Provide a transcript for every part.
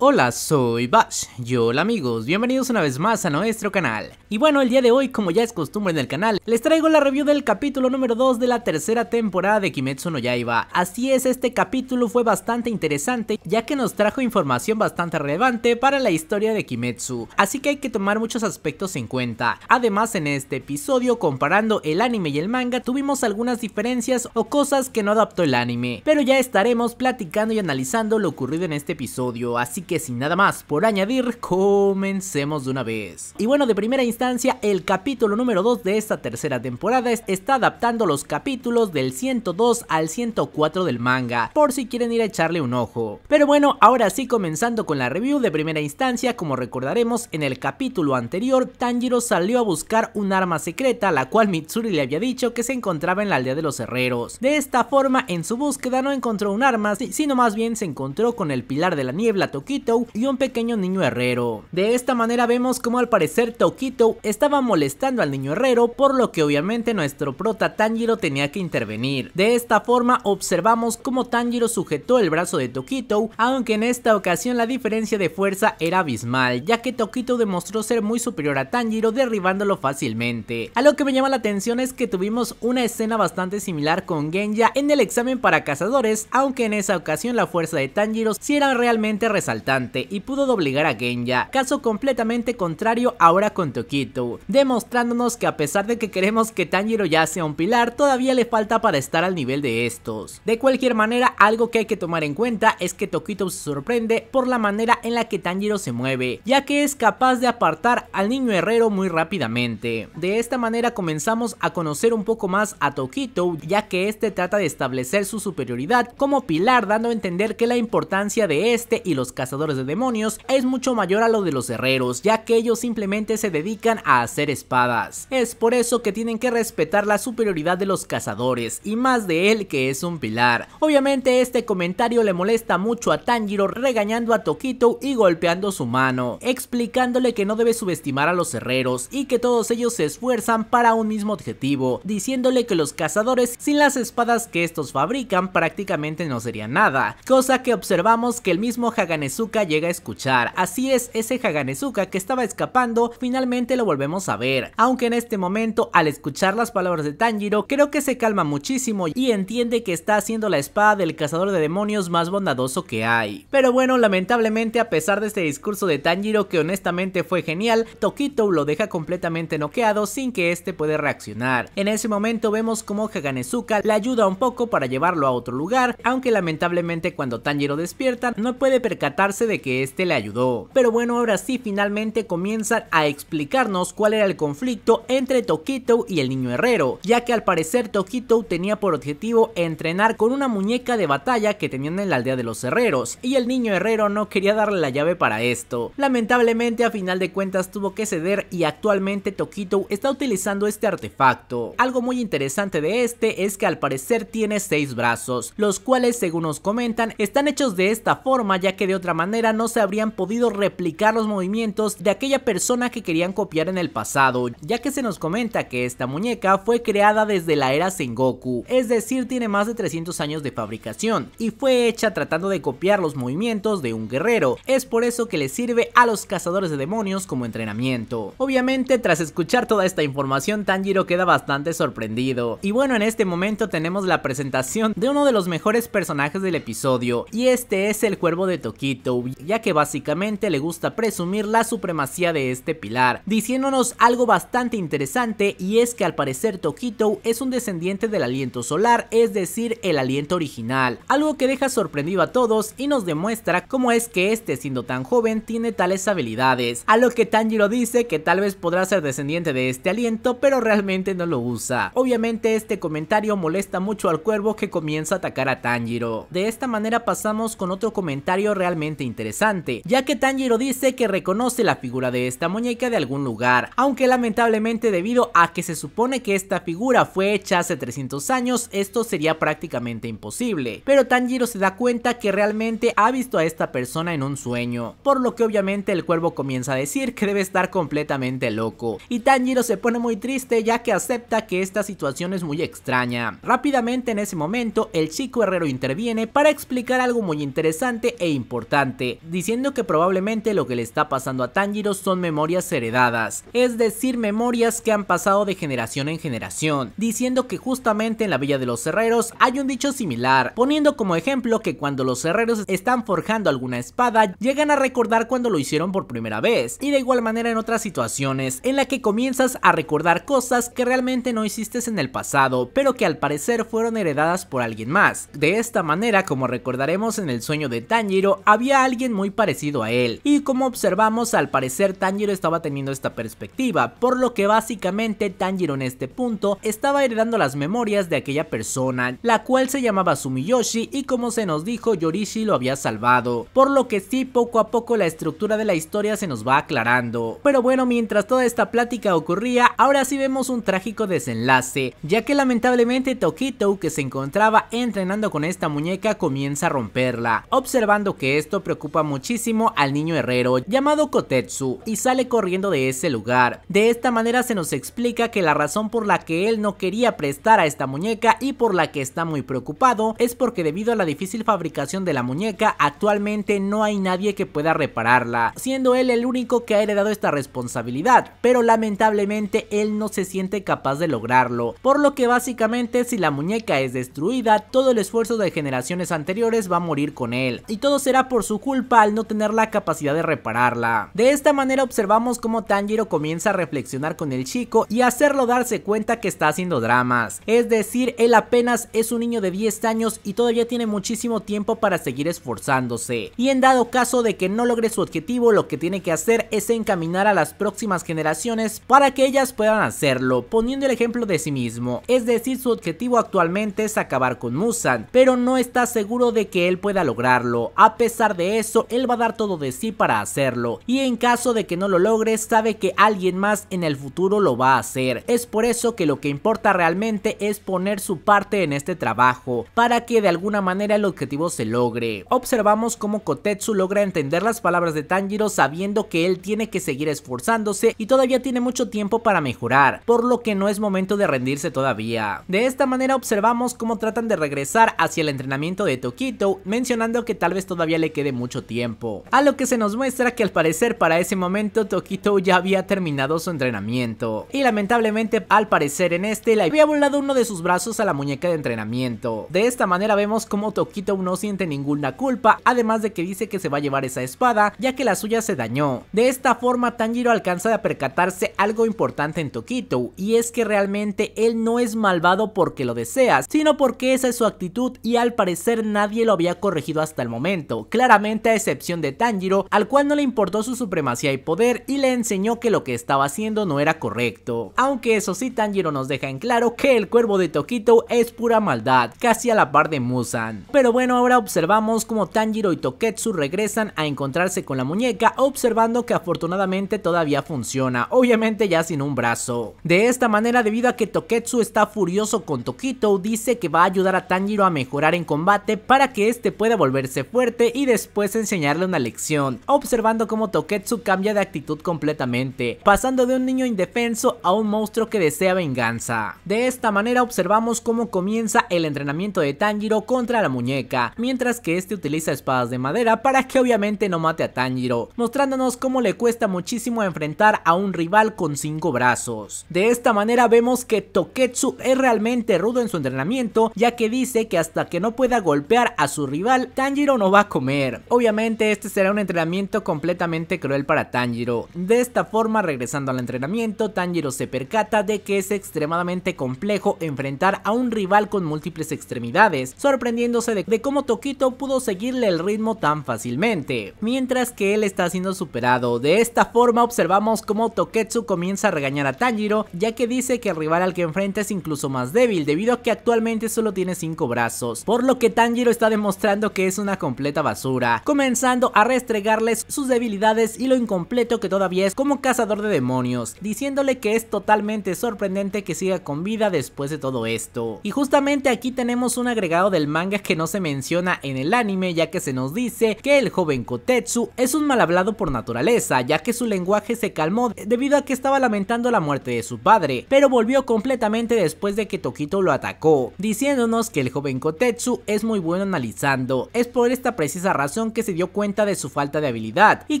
Hola, soy Bash y hola amigos, bienvenidos una vez más a nuestro canal. Y bueno, el día de hoy, como ya es costumbre en el canal, les traigo la review del capítulo número 2 de la tercera temporada de Kimetsu no Yaiba. Así es, este capítulo fue bastante interesante, ya que nos trajo información bastante relevante para la historia de Kimetsu, así que hay que tomar muchos aspectos en cuenta. Además, en este episodio, comparando el anime y el manga, tuvimos algunas diferencias o cosas que no adaptó el anime, pero ya estaremos platicando y analizando lo ocurrido en este episodio, así que sin nada más por añadir, comencemos de una vez. Y bueno, de primera instancia, el capítulo número 2 de esta tercera temporada está adaptando los capítulos del 102 al 104 del manga, por si quieren ir a echarle un ojo. Pero bueno, ahora sí comenzando con la review de primera instancia, como recordaremos en el capítulo anterior, Tanjiro salió a buscar un arma secreta, la cual Mitsuri le había dicho que se encontraba en la aldea de los herreros. De esta forma, en su búsqueda no encontró un arma, sino más bien se encontró con el pilar de la niebla Toki y un pequeño niño herrero. De esta manera vemos como al parecer Tokito estaba molestando al niño herrero, por lo que obviamente nuestro prota Tanjiro tenía que intervenir. De esta forma observamos cómo Tanjiro sujetó el brazo de Tokito, aunque en esta ocasión la diferencia de fuerza era abismal, ya que Tokito demostró ser muy superior a Tanjiro derribándolo fácilmente. A lo que me llama la atención es que tuvimos una escena bastante similar con Genja en el examen para cazadores, aunque en esa ocasión la fuerza de Tanjiro sí era realmente resaltada y pudo doblegar a Genya, caso completamente contrario ahora con Tokito, demostrándonos que a pesar de que queremos que Tanjiro ya sea un pilar, todavía le falta para estar al nivel de estos. De cualquier manera, algo que hay que tomar en cuenta es que Tokito se sorprende por la manera en la que Tanjiro se mueve, ya que es capaz de apartar al niño herrero muy rápidamente. De esta manera comenzamos a conocer un poco más a Tokito, ya que este trata de establecer su superioridad como pilar, dando a entender que la importancia de este y los cazadores de demonios es mucho mayor a lo de los herreros, ya que ellos simplemente se dedican a hacer espadas. Es por eso que tienen que respetar la superioridad de los cazadores, y más de él que es un pilar. Obviamente este comentario le molesta mucho a Tanjiro regañando a Tokito y golpeando su mano, explicándole que no debe subestimar a los herreros y que todos ellos se esfuerzan para un mismo objetivo, diciéndole que los cazadores sin las espadas que estos fabrican prácticamente no serían nada, cosa que observamos que el mismo Haganesu llega a escuchar. Así es, ese Haganezuka que estaba escapando, finalmente lo volvemos a ver. Aunque en este momento, al escuchar las palabras de Tanjiro, creo que se calma muchísimo y entiende que está haciendo la espada del cazador de demonios más bondadoso que hay. Pero bueno, lamentablemente a pesar de este discurso de Tanjiro que honestamente fue genial, Tokito lo deja completamente noqueado sin que este pueda reaccionar. En ese momento vemos como Haganezuka le ayuda un poco para llevarlo a otro lugar, aunque lamentablemente cuando Tanjiro despierta no puede percatar de que este le ayudó. Pero bueno, ahora sí finalmente comienzan a explicarnos cuál era el conflicto entre Tokito y el niño herrero, ya que al parecer Tokito tenía por objetivo entrenar con una muñeca de batalla que tenían en la aldea de los herreros, y el niño herrero no quería darle la llave para esto. Lamentablemente a final de cuentas tuvo que ceder y actualmente Tokito está utilizando este artefacto. Algo muy interesante de este es que al parecer tiene seis brazos, los cuales según nos comentan están hechos de esta forma ya que de otra manera no se habrían podido replicar los movimientos de aquella persona que querían copiar en el pasado, ya que se nos comenta que esta muñeca fue creada desde la era Sengoku, es decir tiene más de 300 años de fabricación, y fue hecha tratando de copiar los movimientos de un guerrero, es por eso que le sirve a los cazadores de demonios como entrenamiento. Obviamente tras escuchar toda esta información Tanjiro queda bastante sorprendido, y bueno en este momento tenemos la presentación de uno de los mejores personajes del episodio, y este es el cuervo de Tokito, ya que básicamente le gusta presumir la supremacía de este pilar, diciéndonos algo bastante interesante y es que al parecer Tokito es un descendiente del aliento solar, es decir, el aliento original, algo que deja sorprendido a todos y nos demuestra cómo es que este siendo tan joven tiene tales habilidades, a lo que Tanjiro dice que tal vez podrá ser descendiente de este aliento, pero realmente no lo usa. Obviamente este comentario molesta mucho al cuervo que comienza a atacar a Tanjiro. De esta manera pasamos con otro comentario realmente interesante, ya que Tanjiro dice que reconoce la figura de esta muñeca de algún lugar, aunque lamentablemente debido a que se supone que esta figura fue hecha hace 300 años, esto sería prácticamente imposible, pero Tanjiro se da cuenta que realmente ha visto a esta persona en un sueño, por lo que obviamente el cuervo comienza a decir que debe estar completamente loco, y Tanjiro se pone muy triste ya que acepta que esta situación es muy extraña. Rápidamente en ese momento, el chico herrero interviene para explicar algo muy interesante e importante diciendo que probablemente lo que le está pasando a Tanjiro son memorias heredadas, es decir, memorias que han pasado de generación en generación, diciendo que justamente en la Villa de los Herreros hay un dicho similar, poniendo como ejemplo que cuando los herreros están forjando alguna espada, llegan a recordar cuando lo hicieron por primera vez, y de igual manera en otras situaciones, en la que comienzas a recordar cosas que realmente no hiciste en el pasado, pero que al parecer fueron heredadas por alguien más. De esta manera, como recordaremos en el sueño de Tanjiro, había alguien muy parecido a él. Y como observamos, al parecer Tanjiro estaba teniendo esta perspectiva, por lo que básicamente Tanjiro en este punto estaba heredando las memorias de aquella persona, la cual se llamaba Sumiyoshi y como se nos dijo Yorishi lo había salvado, por lo que sí poco a poco la estructura de la historia se nos va aclarando. Pero bueno, mientras toda esta plática ocurría, ahora sí vemos un trágico desenlace, ya que lamentablemente Tokito que se encontraba entrenando con esta muñeca comienza a romperla, observando que esto preocupa muchísimo al niño herrero llamado Kotetsu y sale corriendo de ese lugar. De esta manera se nos explica que la razón por la que él no quería prestar a esta muñeca y por la que está muy preocupado es porque debido a la difícil fabricación de la muñeca actualmente no hay nadie que pueda repararla, siendo él el único que ha heredado esta responsabilidad, pero lamentablemente él no se siente capaz de lograrlo, por lo que básicamente si la muñeca es destruida todo el esfuerzo de generaciones anteriores va a morir con él y todo será por su culpa al no tener la capacidad de repararla. De esta manera observamos cómo Tanjiro comienza a reflexionar con el chico y hacerlo darse cuenta que está haciendo dramas. Es decir, él apenas es un niño de 10 años y todavía tiene muchísimo tiempo para seguir esforzándose. Y en dado caso de que no logre su objetivo, lo que tiene que hacer es encaminar a las próximas generaciones para que ellas puedan hacerlo, poniendo el ejemplo de sí mismo. Es decir, su objetivo actualmente es acabar con Musan, pero no está seguro de que él pueda lograrlo, a pesar de eso, él va a dar todo de sí para hacerlo. Y en caso de que no lo logre, sabe que alguien más en el futuro lo va a hacer. Es por eso que lo que importa realmente es poner su parte en este trabajo, para que de alguna manera el objetivo se logre. Observamos cómo Kotetsu logra entender las palabras de Tanjiro sabiendo que él tiene que seguir esforzándose y todavía tiene mucho tiempo para mejorar, por lo que no es momento de rendirse todavía. De esta manera observamos cómo tratan de regresar hacia el entrenamiento de Tokito, mencionando que tal vez todavía le quede mucho tiempo. A lo que se nos muestra que al parecer para ese momento Tokito ya había terminado su entrenamiento. Y lamentablemente al parecer en este le había volado uno de sus brazos a la muñeca de entrenamiento. De esta manera vemos como Tokito no siente ninguna culpa, además de que dice que se va a llevar esa espada ya que la suya se dañó. De esta forma Tanjiro alcanza a percatarse algo importante en Tokito y es que realmente él no es malvado porque lo deseas sino porque esa es su actitud y al parecer nadie lo había corregido hasta el momento. Claramente a excepción de Tanjiro, al cual no le importó su supremacía y poder y le enseñó que lo que estaba haciendo no era correcto. Aunque eso sí, Tanjiro nos deja en claro que el cuervo de Tokito es pura maldad, casi a la par de Musan. Pero bueno, ahora observamos como Tanjiro y Toketsu regresan a encontrarse con la muñeca, observando que afortunadamente todavía funciona, obviamente ya sin un brazo. De esta manera, debido a que Toketsu está furioso con Tokito, dice que va a ayudar a Tanjiro a mejorar en combate para que este pueda volverse fuerte y después después enseñarle una lección, observando cómo Toketsu cambia de actitud completamente, pasando de un niño indefenso a un monstruo que desea venganza. De esta manera observamos cómo comienza el entrenamiento de Tanjiro contra la muñeca, mientras que este utiliza espadas de madera para que obviamente no mate a Tanjiro, mostrándonos cómo le cuesta muchísimo enfrentar a un rival con cinco brazos. De esta manera vemos que Toketsu es realmente rudo en su entrenamiento, ya que dice que hasta que no pueda golpear a su rival, Tanjiro no va a comer. Obviamente este será un entrenamiento completamente cruel para Tanjiro. De esta forma, regresando al entrenamiento, Tanjiro se percata de que es extremadamente complejo enfrentar a un rival con múltiples extremidades, sorprendiéndose de, de cómo Tokito pudo seguirle el ritmo tan fácilmente, mientras que él está siendo superado. De esta forma observamos cómo Toketsu comienza a regañar a Tanjiro, ya que dice que el rival al que enfrenta es incluso más débil, debido a que actualmente solo tiene 5 brazos, por lo que Tanjiro está demostrando que es una completa basura comenzando a restregarles sus debilidades y lo incompleto que todavía es como cazador de demonios, diciéndole que es totalmente sorprendente que siga con vida después de todo esto. Y justamente aquí tenemos un agregado del manga que no se menciona en el anime ya que se nos dice que el joven Kotetsu es un mal hablado por naturaleza ya que su lenguaje se calmó debido a que estaba lamentando la muerte de su padre, pero volvió completamente después de que Tokito lo atacó, diciéndonos que el joven Kotetsu es muy bueno analizando, es por esta precisa razón que se dio cuenta de su falta de habilidad y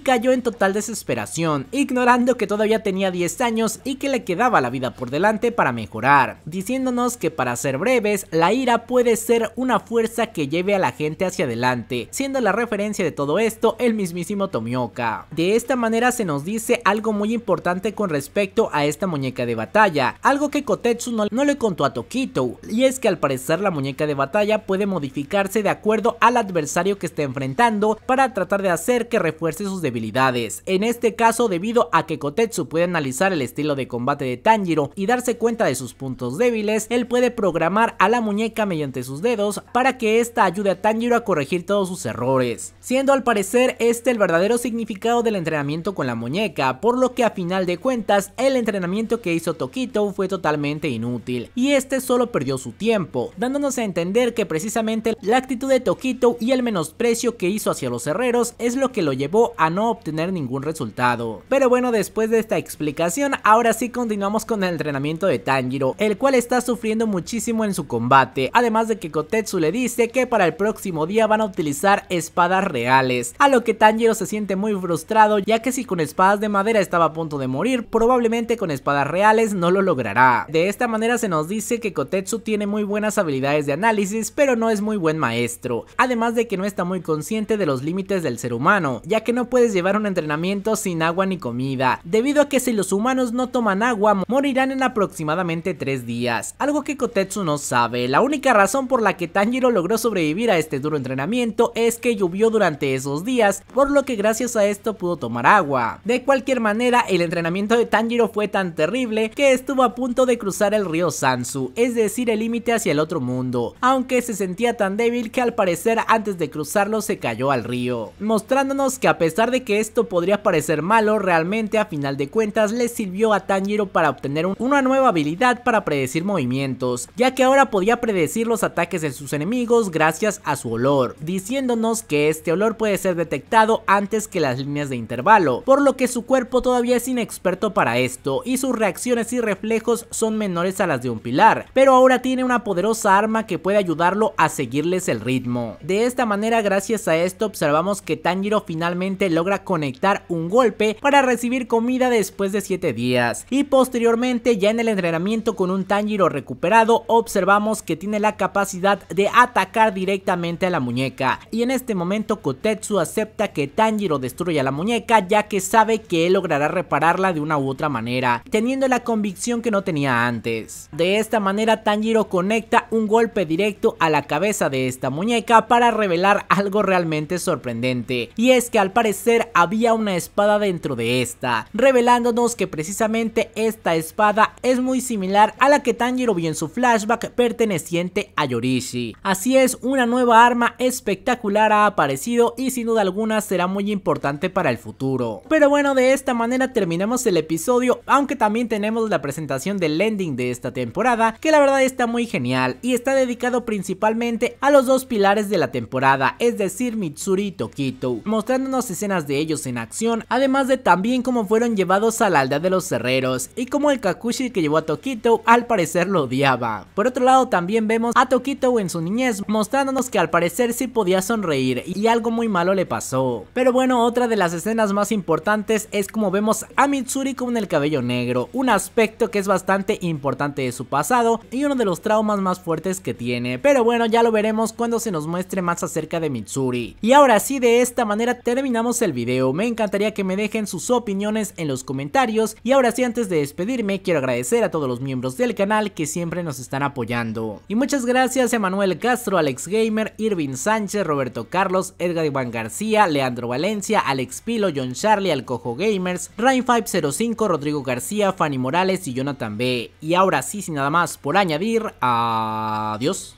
cayó en total desesperación, ignorando que todavía tenía 10 años y que le quedaba la vida por delante para mejorar, diciéndonos que para ser breves, la ira puede ser una fuerza que lleve a la gente hacia adelante, siendo la referencia de todo esto el mismísimo Tomioka. De esta manera se nos dice algo muy importante con respecto a esta muñeca de batalla, algo que Kotetsu no, no le contó a Tokito, y es que al parecer la muñeca de batalla puede modificarse de acuerdo al adversario que está enfrentando para tratar de hacer que refuerce sus debilidades. En este caso, debido a que Kotetsu puede analizar el estilo de combate de Tanjiro y darse cuenta de sus puntos débiles, él puede programar a la muñeca mediante sus dedos para que ésta ayude a Tanjiro a corregir todos sus errores, siendo al parecer este el verdadero significado del entrenamiento con la muñeca, por lo que a final de cuentas el entrenamiento que hizo Tokito fue totalmente inútil, y este solo perdió su tiempo, dándonos a entender que precisamente la actitud de Tokito y el menosprecio que hizo hacia los herreros es lo que lo llevó a no obtener ningún resultado. Pero bueno, después de esta explicación, ahora sí continuamos con el entrenamiento de Tanjiro, el cual está sufriendo muchísimo en su combate, además de que Kotetsu le dice que para el próximo día van a utilizar espadas reales, a lo que Tanjiro se siente muy frustrado ya que si con espadas de madera estaba a punto de morir, probablemente con espadas reales no lo logrará. De esta manera se nos dice que Kotetsu tiene muy buenas habilidades de análisis, pero no es muy buen maestro, además de que no está muy consciente de los límites del ser humano, ya que no puedes llevar un entrenamiento sin agua ni comida, debido a que si los humanos no toman agua, morirán en aproximadamente 3 días, algo que Kotetsu no sabe. La única razón por la que Tanjiro logró sobrevivir a este duro entrenamiento es que llovió durante esos días, por lo que gracias a esto pudo tomar agua. De cualquier manera, el entrenamiento de Tanjiro fue tan terrible que estuvo a punto de cruzar el río Sansu, es decir, el límite hacia el otro mundo, aunque se sentía tan débil que al parecer antes de cruzarlo se cayó al río, mostrándonos que a pesar de que esto podría parecer malo, realmente a final de cuentas le sirvió a Tanjiro para obtener una nueva habilidad para predecir movimientos, ya que ahora podía predecir los ataques de sus enemigos gracias a su olor, diciéndonos que este olor puede ser detectado antes que las líneas de intervalo, por lo que su cuerpo todavía es inexperto para esto y sus reacciones y reflejos son menores a las de un pilar, pero ahora tiene una poderosa arma que puede ayudarlo a seguirles el ritmo. De esta manera, gracias a esto observamos que Tanjiro finalmente logra conectar un golpe para recibir comida después de 7 días y posteriormente ya en el entrenamiento con un Tanjiro recuperado observamos que tiene la capacidad de atacar directamente a la muñeca y en este momento Kotetsu acepta que Tanjiro destruya la muñeca ya que sabe que él logrará repararla de una u otra manera teniendo la convicción que no tenía antes. De esta manera Tanjiro conecta un golpe directo a la cabeza de esta muñeca para revelar algo realmente sorprendente, y es que al parecer había una espada dentro de esta, revelándonos que precisamente esta espada es muy similar a la que Tanjiro vio en su flashback perteneciente a Yorishi. Así es, una nueva arma espectacular ha aparecido y sin duda alguna será muy importante para el futuro. Pero bueno, de esta manera terminamos el episodio, aunque también tenemos la presentación del ending de esta temporada, que la verdad está muy genial y está dedicado principalmente a los dos pilares de la temporada, es decir, Mitsuri y Tokito, mostrándonos escenas de ellos en acción, además de también cómo fueron llevados a la aldea de los herreros y cómo el Kakushi que llevó a Tokito al parecer lo odiaba. Por otro lado también vemos a Tokito en su niñez mostrándonos que al parecer sí podía sonreír y algo muy malo le pasó. Pero bueno, otra de las escenas más importantes es como vemos a Mitsuri con el cabello negro, un aspecto que es bastante importante de su pasado y uno de los traumas más fuertes que tiene. Pero bueno, ya lo veremos cuando se nos muestre más acerca de Mitsuri. Y ahora sí, de esta manera terminamos el video. Me encantaría que me dejen sus opiniones en los comentarios. Y ahora sí, antes de despedirme, quiero agradecer a todos los miembros del canal que siempre nos están apoyando. Y muchas gracias a Manuel Castro, Alex Gamer, Irving Sánchez, Roberto Carlos, Edgar Iván García, Leandro Valencia, Alex Pilo, John Charlie, Alcojo Gamers, Rain505, Rodrigo García, Fanny Morales y Jonathan B. Y ahora sí, sin nada más por añadir, adiós.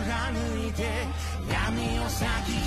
貫いて闇を先